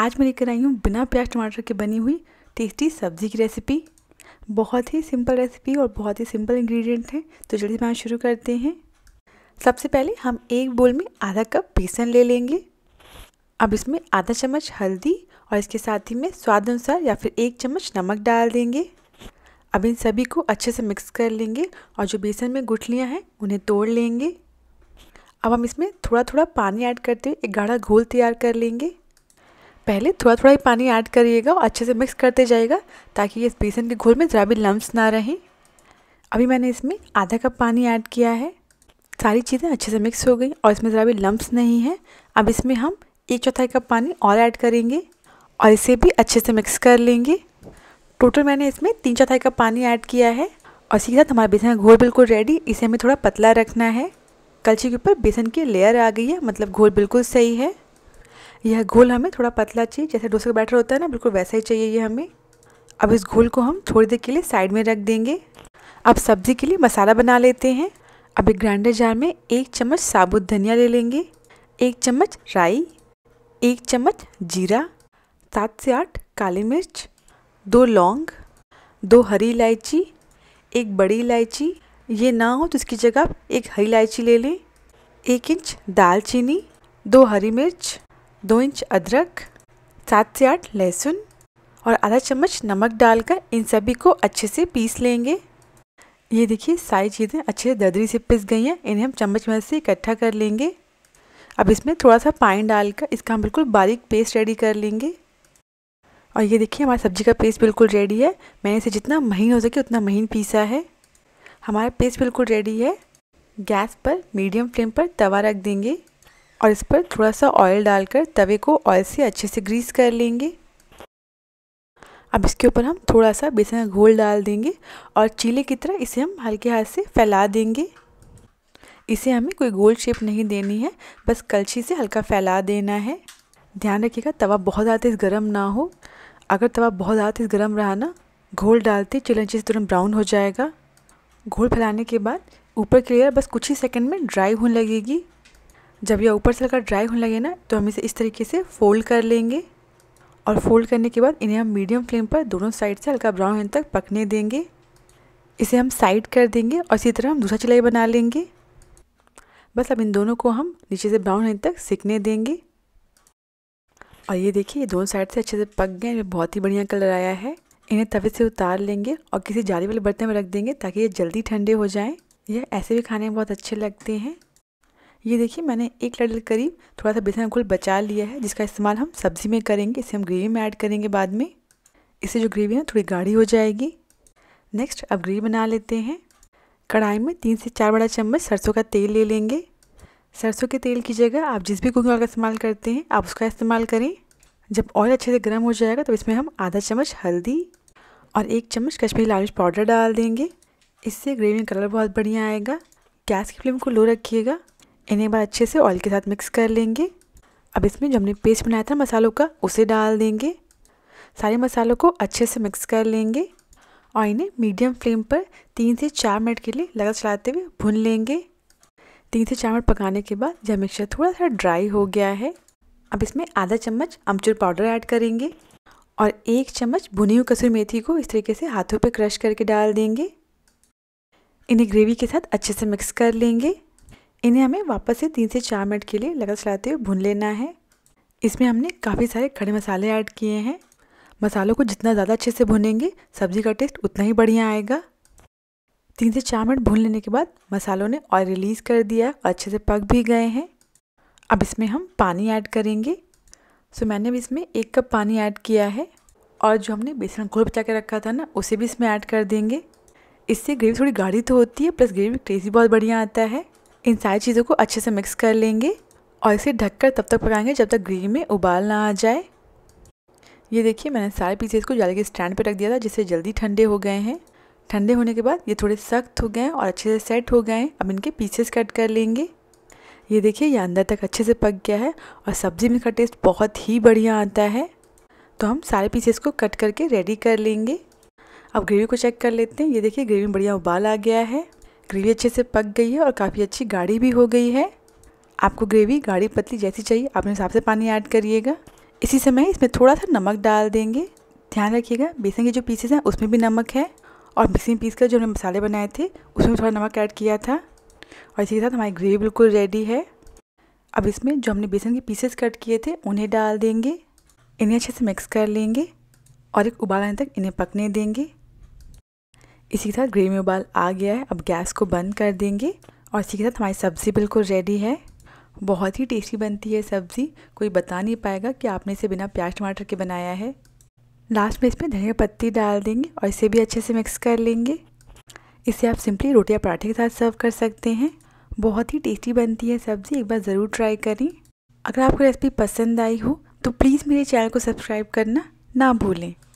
आज मैं लेकर आई हूँ बिना प्याज टमाटर के बनी हुई टेस्टी सब्ज़ी की रेसिपी बहुत ही सिंपल रेसिपी और बहुत ही सिंपल इंग्रेडिएंट है तो जल्दी बनाना शुरू करते हैं सबसे पहले हम एक बोल में आधा कप बेसन ले लेंगे अब इसमें आधा चम्मच हल्दी और इसके साथ ही में स्वाद अनुसार या फिर एक चम्मच नमक डाल देंगे अब इन सभी को अच्छे से मिक्स कर लेंगे और जो बेसन में गुठलियाँ हैं उन्हें तोड़ लेंगे अब हम इसमें थोड़ा थोड़ा पानी ऐड करते हुए एक गाढ़ा घोल तैयार कर लेंगे पहले थोड़ा थोड़ा ही पानी ऐड करिएगा और अच्छे से मिक्स करते जाइएगा ताकि इस बेसन के घोल में ज़रा भी लम्स ना रहें अभी मैंने इसमें आधा कप पानी ऐड किया है सारी चीज़ें अच्छे से मिक्स हो गई और इसमें ज़रा भी लम्ब नहीं है अब इसमें हम एक चौथाई कप पानी और ऐड करेंगे और इसे भी अच्छे से मिक्स कर लेंगे टोटल मैंने इसमें तीन चौथाई कप पानी ऐड किया है और इसी के साथ हमारा बेसन का घोल बिल्कुल रेडी इसे हमें थोड़ा पतला रखना है कलछी के ऊपर बेसन की लेयर आ गई है मतलब घोल बिल्कुल सही है यह घोल हमें थोड़ा पतला चाहिए जैसे डोसे का बैटर होता है ना बिल्कुल वैसा ही चाहिए ये हमें अब इस घोल को हम थोड़ी देर के लिए साइड में रख देंगे अब सब्ज़ी के लिए मसाला बना लेते हैं अब एक ग्राइंडर जार में एक चम्मच साबुत धनिया ले लेंगे एक चम्मच राई एक चम्मच जीरा सात से आठ काली मिर्च दो लौंग दो हरी इलायची एक बड़ी इलायची ये ना हो तो इसकी जगह आप एक हरी इलायची ले लें एक इंच दालचीनी दो हरी मिर्च दो इंच अदरक सात से आठ लहसुन और आधा चम्मच नमक डालकर इन सभी को अच्छे से पीस लेंगे ये देखिए सारी चीज़ें अच्छे से ददरी से पिस गई हैं इन्हें हम चम्मच में से इकट्ठा कर लेंगे अब इसमें थोड़ा सा पानी डालकर इसका हम बिल्कुल बारीक पेस्ट रेडी कर लेंगे और ये देखिए हमारी सब्जी का पेस्ट बिल्कुल रेडी है मैंने इसे जितना महीन हो सके उतना महीन पीसा है हमारा पेस्ट बिल्कुल रेडी है गैस पर मीडियम फ्लेम पर तवा रख देंगे और इस पर थोड़ा सा ऑयल डालकर तवे को ऑयल से अच्छे से ग्रीस कर लेंगे अब इसके ऊपर हम थोड़ा सा बेसन का घोल डाल देंगे और चीले की तरह इसे हम हल्के हाथ से फैला देंगे इसे हमें कोई गोल शेप नहीं देनी है बस कलछी से हल्का फैला देना है ध्यान रखिएगा तवा बहुत ज़्यादा तेज़ गर्म ना हो अगर तवा बहुत ज़्यादा तेज़ गर्म रहा ना घोल डालते चिलन चीज़ तुरंत ब्राउन हो जाएगा घोल फैलाने के बाद ऊपर क्लियर लेयर बस कुछ ही सेकंड में ड्राई होने लगेगी जब यह ऊपर से लगा ड्राई होने लगे ना तो हम इसे इस तरीके से फोल्ड कर लेंगे और फोल्ड करने के बाद इन्हें हम मीडियम फ्लेम पर दोनों साइड से हल्का ब्राउन होने तक पकने देंगे इसे हम साइड कर देंगे और इसी तरह हम दूसरा चिलाई बना लेंगे बस अब इन दोनों को हम नीचे से ब्राउन होने तक सिकने देंगे और ये देखिए ये दोनों साइड से अच्छे से पक गए हैं बहुत ही बढ़िया कलर आया है इन्हें तवे से उतार लेंगे और किसी जाली वाले बर्तन में रख देंगे ताकि ये जल्दी ठंडे हो जाएँ यह ऐसे भी खाने में बहुत अच्छे लगते हैं ये देखिए मैंने एक लड़ल करीब थोड़ा सा बेसन घोल बचा लिया है जिसका इस्तेमाल हम सब्ज़ी में करेंगे इसे हम ग्रेवी में ऐड करेंगे बाद में इससे जो ग्रेवी है थोड़ी गाढ़ी हो जाएगी नेक्स्ट अब ग्रेवी बना लेते हैं कढ़ाई में तीन से चार बड़ा चम्मच सरसों का तेल ले लेंगे सरसों के तेल की जगह आप जिस भी कुकिंग ऑयल का इस्तेमाल करते हैं आप उसका इस्तेमाल करें जब ऑयल अच्छे से गर्म हो जाएगा तो इसमें हम आधा चम्मच हल्दी और एक चम्मच कश्मीरी लाल मिर्च पाउडर डाल देंगे इससे ग्रेवी में कलर बहुत बढ़िया आएगा गैस की फ्लेम को लो रखिएगा इन्हें एक बार अच्छे से ऑयल के साथ मिक्स कर लेंगे अब इसमें जो हमने पेस्ट बनाया था मसालों का उसे डाल देंगे सारे मसालों को अच्छे से मिक्स कर लेंगे और इन्हें मीडियम फ्लेम पर तीन से चार मिनट के लिए लगातार चलाते हुए भून लेंगे तीन से चार मिनट पकाने के बाद यह मिक्सचर थोड़ा सा ड्राई हो गया है अब इसमें आधा चम्मच अमचूर पाउडर ऐड करेंगे और एक चम्मच भुनी हुई कसूरी मेथी को इस तरीके से हाथों पर क्रश करके डाल देंगे इन्हें ग्रेवी के साथ अच्छे से मिक्स कर लेंगे इन्हें हमें वापस से तीन से चार मिनट के लिए लगा चलाते हुए भून लेना है इसमें हमने काफ़ी सारे खड़े मसाले ऐड किए हैं मसालों को जितना ज़्यादा अच्छे से भुनेंगे सब्ज़ी का टेस्ट उतना ही बढ़िया आएगा तीन से चार मिनट भून लेने के बाद मसालों ने ऑयल रिलीज़ कर दिया और अच्छे से पक भी गए हैं अब इसमें हम पानी ऐड करेंगे सो मैंने भी इसमें एक कप पानी ऐड किया है और जो हमने बेसन घोल बचा के रखा था ना उसे भी इसमें ऐड कर देंगे इससे ग्रेवी थोड़ी गाढ़ी तो होती है प्लस ग्रेवी टेस्ट भी बहुत बढ़िया आता है इन सारी चीज़ों को अच्छे से मिक्स कर लेंगे और इसे ढककर तब तक पकाएंगे जब तक ग्रेवी में उबाल ना आ जाए ये देखिए मैंने सारे पीसेस को जाले के स्टैंड पर रख दिया था जिससे जल्दी ठंडे हो गए हैं ठंडे होने के बाद ये थोड़े सख्त हो गए हैं और अच्छे से सेट हो गए हैं अब इनके पीसेस कट कर लेंगे ये देखिए ये अंदर तक अच्छे से पक गया है और सब्ज़ी में इसका टेस्ट बहुत ही बढ़िया आता है तो हम सारे पीसेस को कट करके रेडी कर लेंगे अब ग्रेवी को चेक कर लेते हैं ये देखिए ग्रेवी में बढ़िया उबाल आ गया है ग्रेवी अच्छे से पक गई है और काफ़ी अच्छी गाढ़ी भी हो गई है आपको ग्रेवी गाढ़ी पतली जैसी चाहिए अपने हिसाब से पानी ऐड करिएगा इसी समय इसमें थोड़ा सा नमक डाल देंगे ध्यान रखिएगा बेसन के जो पीसेस हैं उसमें भी नमक है और मिक्सी पीस कर जो हमने मसाले बनाए थे उसमें थोड़ा नमक ऐड किया था और इसी के साथ हमारी ग्रेवी बिल्कुल रेडी है अब इसमें जो हमने बेसन के पीसेस कट किए थे उन्हें डाल देंगे इन्हें अच्छे से मिक्स कर लेंगे और एक उबाल आने तक इन्हें पकने देंगे इसी के साथ ग्रेवी में उबाल आ गया है अब गैस को बंद कर देंगे और इसी के साथ हमारी सब्ज़ी बिल्कुल रेडी है बहुत ही टेस्टी बनती है सब्ज़ी कोई बता नहीं पाएगा कि आपने इसे बिना प्याज टमाटर के बनाया है लास्ट में इसमें धनिया पत्ती डाल देंगे और इसे भी अच्छे से मिक्स कर लेंगे इसे आप सिंपली रोटी या पराठे के साथ सर्व कर सकते हैं बहुत ही टेस्टी बनती है सब्ज़ी एक बार ज़रूर ट्राई करें अगर आपको रेसिपी पसंद आई हो तो प्लीज़ मेरे चैनल को सब्सक्राइब करना ना भूलें